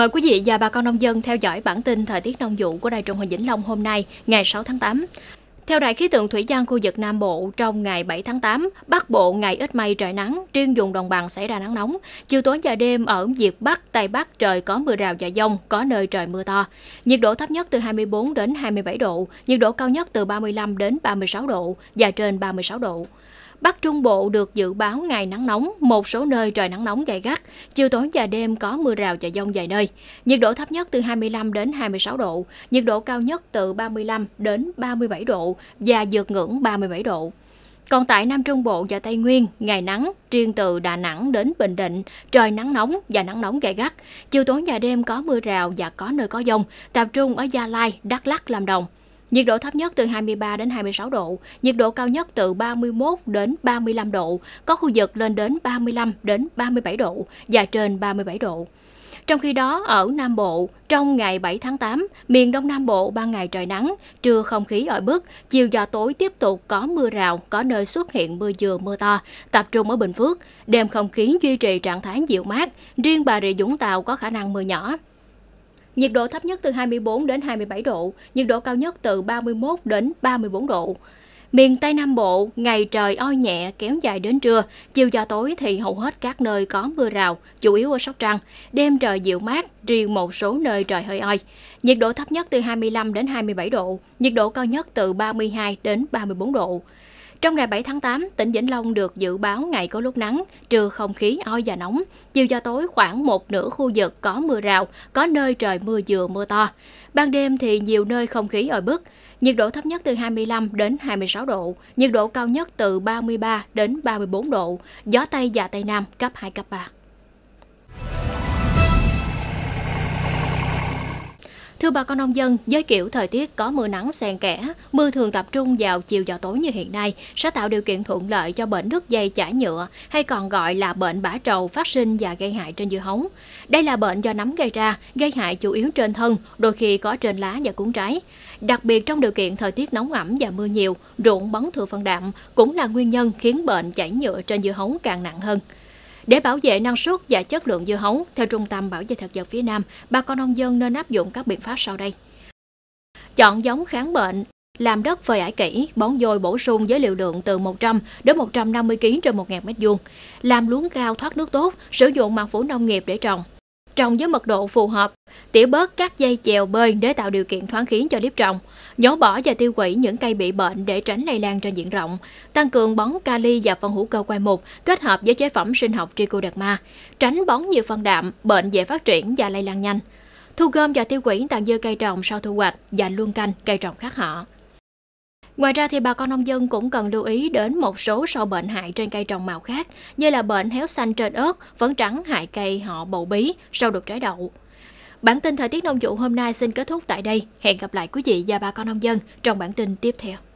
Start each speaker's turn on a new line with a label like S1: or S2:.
S1: mời quý vị và bà con nông dân theo dõi bản tin thời tiết nông vụ của Đài Trung hình Vĩnh Long hôm nay, ngày 6 tháng 8. Theo Đài khí tượng thủy văn khu vực Nam Bộ, trong ngày 7 tháng 8, Bắc Bộ ngày ít mây trời nắng, riêng vùng đồng bằng xảy ra nắng nóng. Chiều tối và đêm ở Diệp Bắc, Tây Bắc trời có mưa rào và dông, có nơi trời mưa to. Nhiệt độ thấp nhất từ 24 đến 27 độ, nhiệt độ cao nhất từ 35 đến 36 độ và trên 36 độ. Bắc Trung Bộ được dự báo ngày nắng nóng, một số nơi trời nắng nóng gay gắt, chiều tối và đêm có mưa rào và dông vài nơi. Nhiệt độ thấp nhất từ 25 đến 26 độ, nhiệt độ cao nhất từ 35 đến 37 độ và vượt ngưỡng 37 độ. Còn tại Nam Trung Bộ và Tây Nguyên, ngày nắng, riêng từ Đà Nẵng đến Bình Định, trời nắng nóng và nắng nóng gay gắt. Chiều tối và đêm có mưa rào và có nơi có dông, tập trung ở Gia Lai, Đắk lắc, Lâm Đồng. Nhiệt độ thấp nhất từ 23 đến 26 độ, nhiệt độ cao nhất từ 31 đến 35 độ, có khu vực lên đến 35 đến 37 độ và trên 37 độ. Trong khi đó, ở Nam Bộ, trong ngày 7 tháng 8, miền Đông Nam Bộ ban ngày trời nắng, trưa không khí oi bức, chiều và tối tiếp tục có mưa rào, có nơi xuất hiện mưa vừa mưa to, tập trung ở Bình Phước. Đêm không khí duy trì trạng thái dịu mát, riêng Bà Rịa Vũng Tàu có khả năng mưa nhỏ. Nhiệt độ thấp nhất từ 24 đến 27 độ, nhiệt độ cao nhất từ 31 đến 34 độ. Miền Tây Nam Bộ, ngày trời oi nhẹ kéo dài đến trưa, chiều và tối thì hầu hết các nơi có mưa rào, chủ yếu ở Sóc Trăng, đêm trời dịu mát, riêng một số nơi trời hơi oi. Nhiệt độ thấp nhất từ 25 đến 27 độ, nhiệt độ cao nhất từ 32 đến 34 độ. Trong ngày 7 tháng 8, tỉnh Vĩnh Long được dự báo ngày có lúc nắng, trưa không khí oi và nóng. Chiều và tối khoảng một nửa khu vực có mưa rào, có nơi trời mưa vừa mưa to. Ban đêm thì nhiều nơi không khí oi bức. Nhiệt độ thấp nhất từ 25 đến 26 độ, nhiệt độ cao nhất từ 33 đến 34 độ, gió Tây và Tây Nam cấp 2, cấp 3. Thưa bà con nông dân, với kiểu thời tiết có mưa nắng xen kẽ, mưa thường tập trung vào chiều và tối như hiện nay sẽ tạo điều kiện thuận lợi cho bệnh nước dây chảy nhựa hay còn gọi là bệnh bã trầu phát sinh và gây hại trên dưa hấu. Đây là bệnh do nấm gây ra, gây hại chủ yếu trên thân, đôi khi có trên lá và cuốn trái. Đặc biệt trong điều kiện thời tiết nóng ẩm và mưa nhiều, ruộng bón thừa phân đạm cũng là nguyên nhân khiến bệnh chảy nhựa trên dưa hấu càng nặng hơn. Để bảo vệ năng suất và chất lượng dưa hấu, theo Trung tâm Bảo vệ Thực vật phía Nam, bà con nông dân nên áp dụng các biện pháp sau đây. Chọn giống kháng bệnh, làm đất phơi ải kỹ, bón dồi bổ sung với liều lượng từ 100 đến 150 kg trên 1.000 m2, làm luống cao thoát nước tốt, sử dụng màng phủ nông nghiệp để trồng, trồng với mật độ phù hợp, tỉa bớt các dây chèo bơi để tạo điều kiện thoáng khí cho liếp trồng, nhổ bỏ và tiêu hủy những cây bị bệnh để tránh lây lan trên diện rộng, tăng cường bón kali và phân hữu cơ quay mục kết hợp với chế phẩm sinh học trichoderma, tránh bón nhiều phân đạm, bệnh dễ phát triển và lây lan nhanh thu gom và tiêu hủy tàn dư cây trồng sau thu hoạch và luân canh cây trồng khác họ. Ngoài ra thì bà con nông dân cũng cần lưu ý đến một số sâu bệnh hại trên cây trồng màu khác như là bệnh héo xanh trên ớt, phấn trắng hại cây họ bầu bí, sâu đục trái đậu. Bản tin thời tiết nông vụ hôm nay xin kết thúc tại đây. Hẹn gặp lại quý vị và bà con nông dân trong bản tin tiếp theo.